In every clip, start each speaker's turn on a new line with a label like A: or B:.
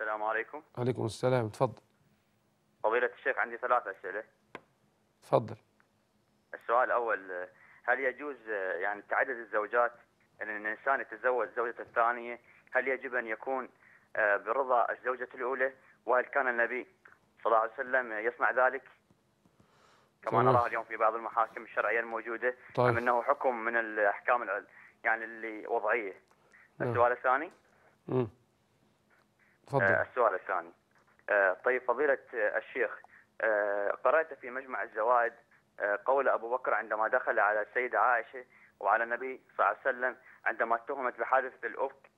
A: السلام عليكم عليكم السلام تفضل فضيلة الشيخ عندي ثلاث أسئلة تفضل السؤال الأول هل يجوز يعني تعدد الزوجات أن الإنسان يتزوج زوجة الثانية هل يجب أن يكون آه، برضا الزوجة الأولى وهل كان النبي صلى الله عليه وسلم يصنع ذلك
B: كما نراه اليوم
A: في بعض المحاكم الشرعية الموجودة طيب. أم أنه حكم من الأحكام يعني اللي وضعية نعم. السؤال الثاني تفضل آه، السؤال الثاني آه، طيب فضيلة آه، الشيخ قرأت في مجمع الزوائد قول أبو بكر عندما دخل على السيدة عائشة وعلى النبي صلى الله عليه وسلم عندما اتهمت بحادثة الأفك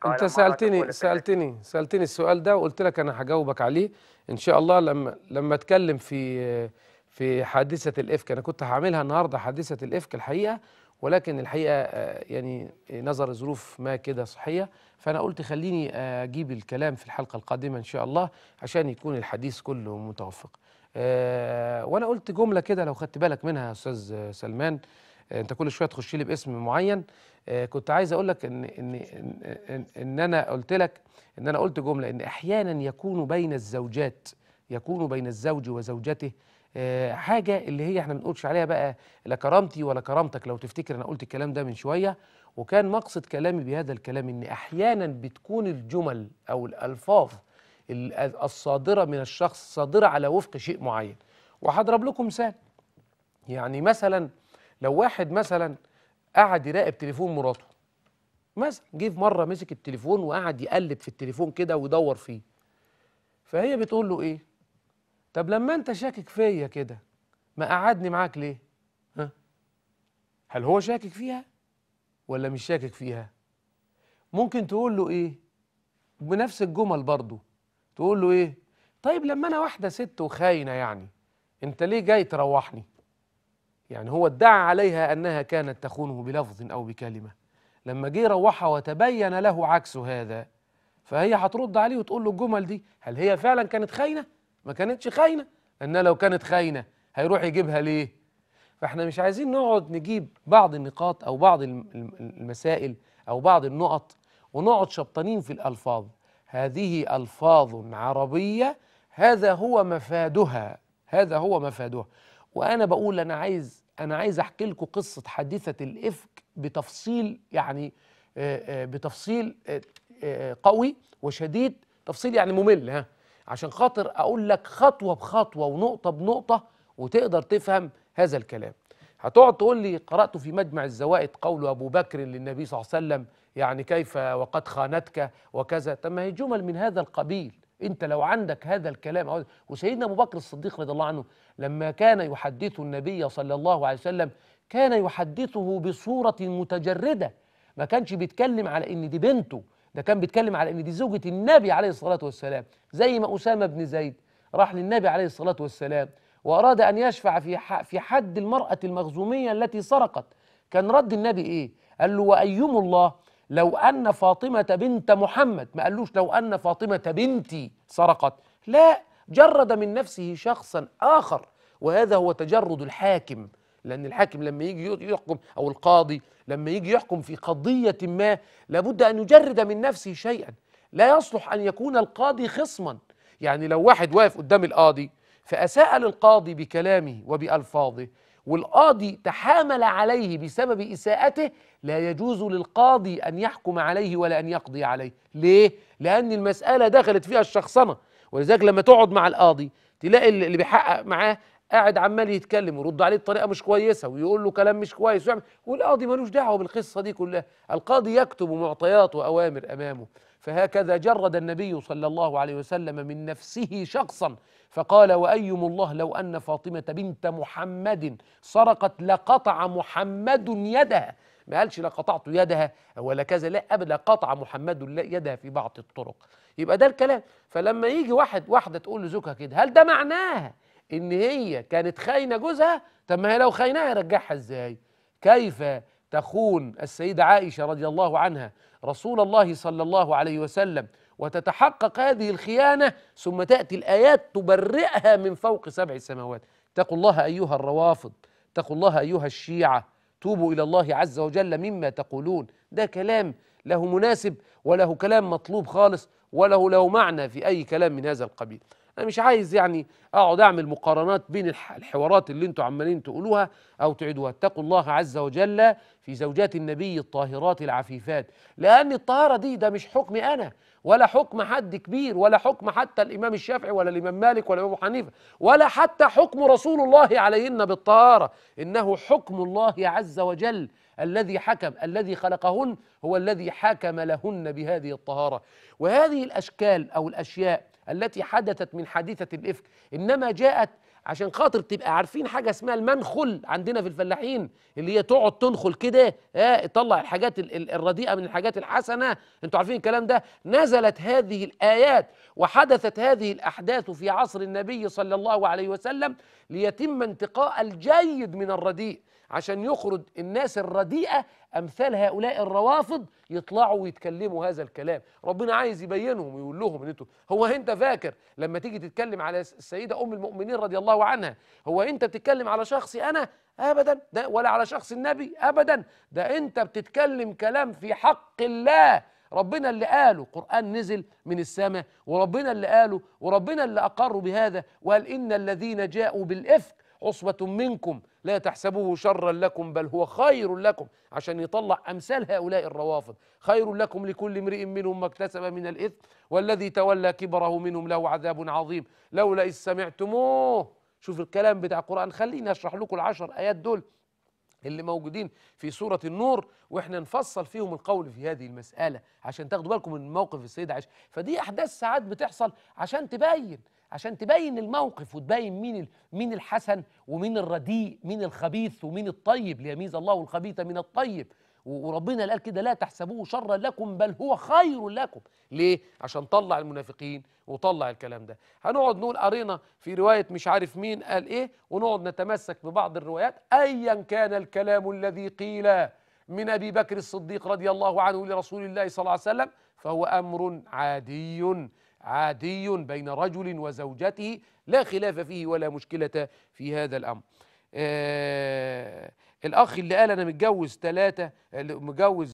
A: قال أنت سألتني سألتني سألتني السؤال ده وقلت لك أنا هجاوبك عليه إن شاء الله لما لما أتكلم في في حادثة الإفك أنا كنت هعملها النهاردة حادثة الإفك الحقيقة ولكن الحقيقه آه، يعني نظر ظروف ما كده صحيه فانا قلت خليني آه، اجيب الكلام في الحلقه القادمه ان شاء الله عشان يكون الحديث كله متوفق آه، وانا قلت جمله كده لو خدت بالك منها يا استاذ سلمان انت كل شويه تخش لي باسم معين كنت عايز اقول لك ان ان ان, إن انا قلت لك ان انا قلت جمله ان احيانا يكون بين الزوجات يكون بين الزوج وزوجته آه، حاجة اللي هي احنا ما بنقولش عليها بقى لا كرامتي ولا كرامتك لو تفتكر أنا قلت الكلام ده من شوية وكان مقصد كلامي بهذا الكلام إن أحيانا بتكون الجمل أو الألفاظ الصادرة من الشخص صادرة على وفق شيء معين وهضرب لكم مثال يعني مثلا لو واحد مثلا قعد يراقب تليفون مراته مثلا جه في مره مسك التليفون وقعد يقلب في التليفون كده ويدور فيه فهي بتقول له ايه طب لما انت شاكك فيا كده ما قعدني معاك ليه ها هل هو شاكك فيها ولا مش شاكك فيها ممكن تقول له ايه بنفس الجمل برضه تقول له ايه طيب لما انا واحده ست وخاينه يعني انت ليه جاي تروحني يعني هو ادعى عليها انها كانت تخونه بلفظ او بكلمه لما جه روحها وتبين له عكس هذا فهي هترد عليه وتقول له الجمل دي هل هي فعلا كانت خاينه ما كانتش خاينه إنها لو كانت خاينه هيروح يجيبها ليه فاحنا مش عايزين نقعد نجيب بعض النقاط او بعض المسائل او بعض النقط ونقعد شبطانين في الالفاظ هذه الفاظ عربيه هذا هو مفادها هذا هو مفادها وانا بقول انا عايز انا عايز احكي لكم قصه حادثه الافك بتفصيل يعني بتفصيل قوي وشديد تفصيل يعني ممل ها عشان خاطر اقول لك خطوه بخطوه ونقطه بنقطه وتقدر تفهم هذا الكلام هتقعد تقول لي قرأت في مجمع الزوائد قول أبو بكر للنبي صلى الله عليه وسلم يعني كيف وقد خانتك وكذا طب ما هي جمل من هذا القبيل أنت لو عندك هذا الكلام وسيدنا أبو بكر الصديق رضي الله عنه لما كان يحدث النبي صلى الله عليه وسلم كان يحدثه بصورة متجردة ما كانش بيتكلم على إن دي بنته ده كان بيتكلم على ان دي زوجة النبي عليه الصلاة والسلام زي ما أسامة بن زيد راح للنبي عليه الصلاة والسلام وأراد أن يشفع في في حد المرأة المخزومية التي سرقت كان رد النبي إيه؟ قال له وأيم الله لو أن فاطمة بنت محمد ما قالوش لو أن فاطمة بنتي سرقت لا جرد من نفسه شخصا آخر وهذا هو تجرد الحاكم لأن الحاكم لما يجي يحكم أو القاضي لما يجي يحكم في قضية ما لابد أن يجرد من نفسه شيئا لا يصلح أن يكون القاضي خصما يعني لو واحد واقف قدام القاضي فأساء للقاضي بكلامه وبألفاظه والقاضي تحامل عليه بسبب إساءته لا يجوز للقاضي أن يحكم عليه ولا أن يقضي عليه ليه؟ لأن المسألة دخلت فيها الشخصنة ولذلك لما تقعد مع القاضي تلاقي اللي بيحقق معاه قاعد عمال يتكلم ويرد عليه بطريقه مش كويسه ويقول له كلام مش كويس ويعمل والقاضي ملوش دعوه بالقصه دي كلها القاضي يكتب معطيات واوامر امامه فهكذا جرد النبي صلى الله عليه وسلم من نفسه شخصا فقال وايم الله لو ان فاطمه بنت محمد سرقت لقطع محمد يدها ما قالش لا قطعت يدها ولا كذا لا ابدا قطع محمد يدها في بعض الطرق يبقى ده الكلام فلما يجي واحد واحده تقول لزوجها كده هل ده معناه ان هي كانت خاينه جوزها طب ما هي لو خاينها هيرجعها ازاي كيف تخون السيده عائشه رضي الله عنها رسول الله صلى الله عليه وسلم وتتحقق هذه الخيانه ثم تاتي الايات تبرئها من فوق سبع سماوات اتقوا الله ايها الروافض اتقوا الله ايها الشيعه توبوا الى الله عز وجل مما تقولون ده كلام له مناسب وله كلام مطلوب خالص وله له معنى في اي كلام من هذا القبيل انا مش عايز يعني اقعد اعمل مقارنات بين الحوارات اللي انتوا عمالين تقولوها او تعيدوها اتقوا الله عز وجل في زوجات النبي الطاهرات العفيفات لان الطهاره دي ده مش حكم انا ولا حكم حد كبير ولا حكم حتى الامام الشافعي ولا الامام مالك ولا ابو حنيفه ولا حتى حكم رسول الله عليهن بالطهاره انه حكم الله عز وجل الذي حكم الذي خلقهن هو الذي حكم لهن بهذه الطهاره وهذه الاشكال او الاشياء التي حدثت من حادثة الإفك إنما جاءت عشان خاطر تبقى عارفين حاجة اسمها المنخل عندنا في الفلاحين اللي هي تقعد تنخل كده اه تطلع الحاجات الرديئة من الحاجات الحسنة انتوا عارفين الكلام ده نزلت هذه الآيات وحدثت هذه الأحداث في عصر النبي صلى الله عليه وسلم ليتم انتقاء الجيد من الرديء عشان يخرج الناس الرديئة امثال هؤلاء الروافض يطلعوا ويتكلموا هذا الكلام ربنا عايز يبينهم ويقول لهم ان انتوا هو انت فاكر لما تيجي تتكلم على السيده ام المؤمنين رضي الله عنها هو انت بتتكلم على شخصي انا ابدا ده ولا على شخص النبي ابدا ده انت بتتكلم كلام في حق الله ربنا اللي قاله قرآن نزل من السماء وربنا اللي قاله وربنا اللي أقر بهذا وقال إن الذين جاءوا بالإفك عصبة منكم لا تحسبوه شرا لكم بل هو خير لكم عشان يطلع أمثال هؤلاء الروافض خير لكم لكل امرئ منهم ما اكتسب من الإثم والذي تولى كبره منهم له عذاب عظيم لولا إذ سمعتموه شوف الكلام بتاع القرآن خليني أشرح لكم العشر آيات دول اللي موجودين في سورة النور واحنا نفصل فيهم القول في هذه المسألة عشان تاخدوا بالكم من موقف السيد عائشة فدي أحداث ساعات بتحصل عشان تبين عشان تبين الموقف وتبين مين مين الحسن ومين الرديء مين الخبيث ومين الطيب ليميز الله الخبيث من الطيب وربنا قال كده لا تحسبوه شرا لكم بل هو خير لكم ليه عشان طلع المنافقين وطلع الكلام ده هنقعد نقول قرينا في روايه مش عارف مين قال ايه ونقعد نتمسك ببعض الروايات ايا كان الكلام الذي قيل من ابي بكر الصديق رضي الله عنه لرسول الله صلى الله عليه وسلم فهو امر عادي عادي بين رجل وزوجته لا خلاف فيه ولا مشكله في هذا الامر آه الاخ اللي قال انا متجوز ثلاثه متجوز